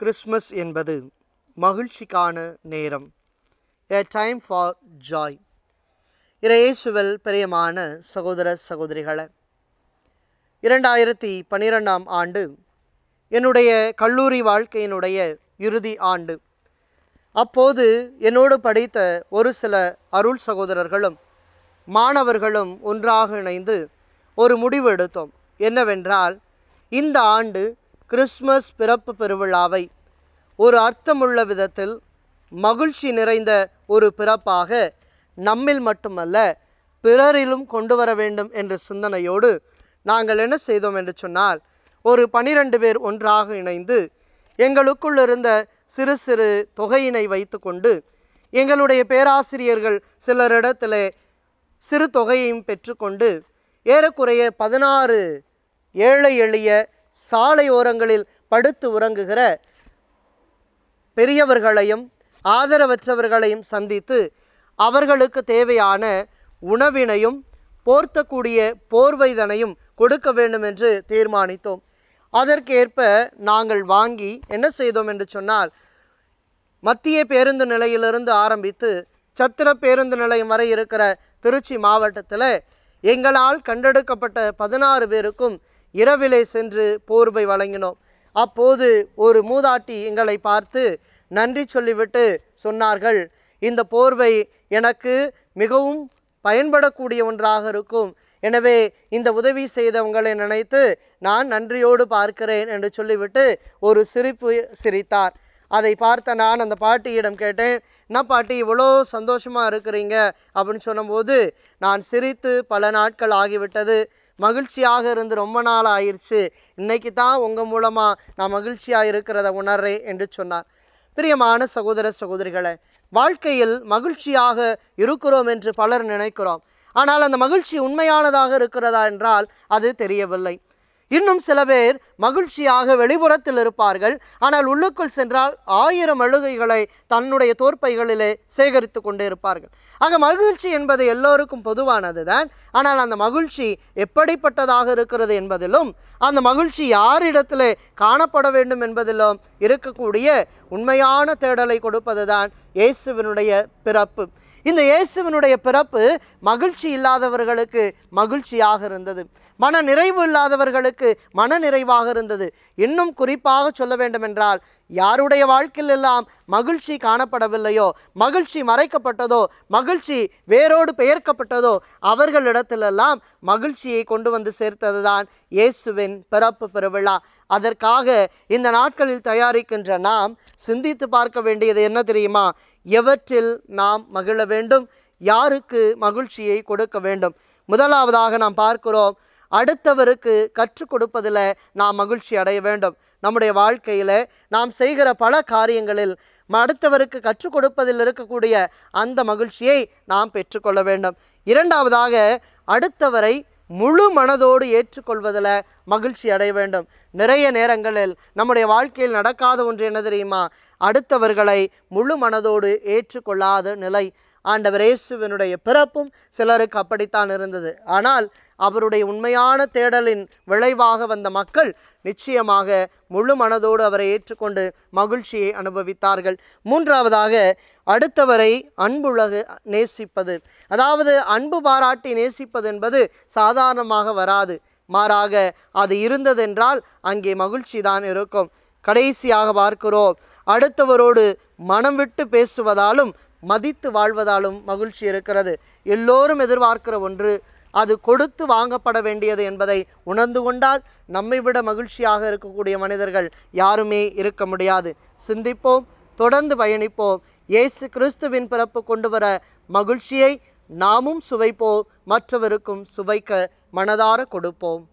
Christmas என்பது மகிழ்ச்சிக்கான நேரம் ஏ டைம் ஃபார் ஜாய் இறையேசுவல் பிரியமான சகோதர சகோதரிகளை இரண்டாயிரத்தி பன்னிரெண்டாம் ஆண்டு என்னுடைய கல்லூரி வாழ்க்கையினுடைய இறுதி ஆண்டு அப்போது என்னோடு படித்த ஒரு சில அருள் சகோதரர்களும் மாணவர்களும் ஒன்றாக இணைந்து ஒரு முடிவு எடுத்தோம் என்னவென்றால் இந்த ஆண்டு கிறிஸ்மஸ் பிறப்பு பெருவிழாவை ஒரு அர்த்தமுள்ள விதத்தில் மகிழ்ச்சி நிறைந்த ஒரு பிறப்பாக நம்மில் மட்டுமல்ல பிறரிலும் கொண்டு வர வேண்டும் என்ற சிந்தனையோடு நாங்கள் என்ன செய்தோம் என்று சொன்னால் ஒரு பனிரெண்டு பேர் ஒன்றாக இணைந்து எங்களுக்குள் இருந்த சிறு சிறு தொகையினை வைத்துக்கொண்டு எங்களுடைய பேராசிரியர்கள் சிலரிடத்தில் சிறு தொகையையும் பெற்றுக்கொண்டு ஏறக்குறைய பதினாறு ஏழை எளிய சாலை ஓரங்களில் படுத்து உறங்குகிற பெரியவர்களையும் ஆதரவற்றவர்களையும் சந்தித்து அவர்களுக்கு தேவையான உணவினையும் போர்த்தக்கூடிய போர்வைதனையும் கொடுக்க வேண்டும் என்று தீர்மானித்தோம் அதற்கேற்ப நாங்கள் வாங்கி என்ன செய்தோம் என்று சொன்னால் மத்திய பேருந்து நிலையிலிருந்து ஆரம்பித்து சத்திர பேருந்து நிலையம் வரை இருக்கிற திருச்சி மாவட்டத்தில் எங்களால் கண்டெடுக்கப்பட்ட பதினாறு பேருக்கும் இரவிலே சென்று போர்வை வழங்கினோம் அப்போது ஒரு மூதாட்டி எங்களை பார்த்து நன்றி சொல்லிவிட்டு சொன்னார்கள் இந்த போர்வை எனக்கு மிகவும் பயன்படக்கூடிய ஒன்றாக இருக்கும் எனவே இந்த உதவி செய்தவங்களை நினைத்து நான் நன்றியோடு பார்க்கிறேன் என்று சொல்லிவிட்டு ஒரு சிரிப்பு சிரித்தார் அதை பார்த்த நான் அந்த பாட்டியிடம் கேட்டேன் என்ன பாட்டி இவ்வளோ சந்தோஷமாக இருக்கிறீங்க அப்படின்னு சொன்னபோது நான் சிரித்து பல நாட்கள் ஆகிவிட்டது மகிழ்ச்சியாக இருந்து ரொம்ப நாள் ஆயிடுச்சு இன்னைக்கு தான் உங்கள் மூலமாக நான் மகிழ்ச்சியாக இருக்கிறத உணர்றேன் என்று சொன்னார் பிரியமான சகோதர சகோதரிகளை வாழ்க்கையில் மகிழ்ச்சியாக இருக்கிறோம் என்று பலர் நினைக்கிறோம் ஆனால் அந்த மகிழ்ச்சி உண்மையானதாக இருக்கிறதா என்றால் அது தெரியவில்லை இன்னும் சில பேர் மகிழ்ச்சியாக வெளிப்புறத்தில் இருப்பார்கள் ஆனால் உள்ளுக்குள் சென்றால் ஆயிரம் அழுகைகளை தன்னுடைய தோற்பைகளிலே சேகரித்து கொண்டே இருப்பார்கள் ஆக மகிழ்ச்சி என்பது எல்லோருக்கும் பொதுவானது தான் ஆனால் அந்த மகிழ்ச்சி எப்படிப்பட்டதாக இருக்கிறது என்பதிலும் அந்த மகிழ்ச்சி யாரிடத்திலே காணப்பட வேண்டும் என்பதிலும் இருக்கக்கூடிய உண்மையான தேடலை கொடுப்பதுதான் இயேசுவினுடைய பிறப்பு இந்த இயேசுவினுடைய பிறப்பு மகிழ்ச்சி இல்லாதவர்களுக்கு மகிழ்ச்சியாக இருந்தது மன நிறைவு இல்லாதவர்களுக்கு மன நிறைவாக இருந்தது இன்னும் குறிப்பாக சொல்ல வேண்டுமென்றால் யாருடைய வாழ்க்கையிலெல்லாம் மகிழ்ச்சி காணப்படவில்லையோ மகிழ்ச்சி மறைக்கப்பட்டதோ மகிழ்ச்சி வேரோடு பெயர்க்கப்பட்டதோ அவர்களிடத்திலெல்லாம் மகிழ்ச்சியை கொண்டு வந்து சேர்த்தது தான் இயேசுவின் பிறப்பு பெருவிழா அதற்காக இந்த நாட்களில் தயாரிக்கின்ற நாம் சிந்தித்து பார்க்க வேண்டியது என்ன தெரியுமா எவற்றில் நாம் மகிழ வேண்டும் யாருக்கு மகிழ்ச்சியை கொடுக்க வேண்டும் முதலாவதாக நாம் பார்க்கிறோம் அடுத்தவருக்கு கற்றுக் கொடுப்பதில் நாம் மகிழ்ச்சி அடைய வேண்டும் நம்முடைய வாழ்க்கையில் நாம் செய்கிற பல காரியங்களில் அடுத்தவருக்கு கற்றுக் கொடுப்பதில் இருக்கக்கூடிய அந்த மகிழ்ச்சியை நாம் பெற்றுக்கொள்ள வேண்டும் இரண்டாவதாக அடுத்தவரை முழு மனதோடு ஏற்றுக்கொள்வதில் மகிழ்ச்சி அடைய வேண்டும் நிறைய நேரங்களில் நம்முடைய வாழ்க்கையில் நடக்காத ஒன்று என்ன தெரியுமா அடுத்தவர்களை முழு மனதோடு ஏற்றுக்கொள்ளாத நிலை ஆண்டவர் இயேசுவினுடைய பிறப்பும் சிலருக்கு அப்படித்தான் இருந்தது ஆனால் அவருடைய உண்மையான தேடலின் விளைவாக வந்த மக்கள் நிச்சயமாக முழு மனதோடு அவரை ஏற்றுக்கொண்டு மகிழ்ச்சியை அனுபவித்தார்கள் மூன்றாவதாக அடுத்தவரை அன்புலகு நேசிப்பது அதாவது அன்பு பாராட்டி நேசிப்பது என்பது சாதாரணமாக வராது மாறாக அது இருந்ததென்றால் அங்கே மகிழ்ச்சி தான் இருக்கும் கடைசியாக பார்க்கிறோம் அடுத்தவரோடு மனம் விட்டு பேசுவதாலும் மதித்து வாழ்வதாலும் மகிழ்ச்சி இருக்கிறது எல்லோரும் எதிர்பார்க்கிற ஒன்று அது கொடுத்து வாங்கப்பட வேண்டியது என்பதை உணர்ந்து கொண்டால் நம்மை விட மகிழ்ச்சியாக இருக்கக்கூடிய மனிதர்கள் யாருமே இருக்க முடியாது சிந்திப்போம் தொடர்ந்து பயணிப்போம் இயேசு கிறிஸ்துவின் பிறப்பு கொண்டு வர மகிழ்ச்சியை நாமும் சுவைப்போம் மற்றவருக்கும் சுவைக்க மனதார கொடுப்போம்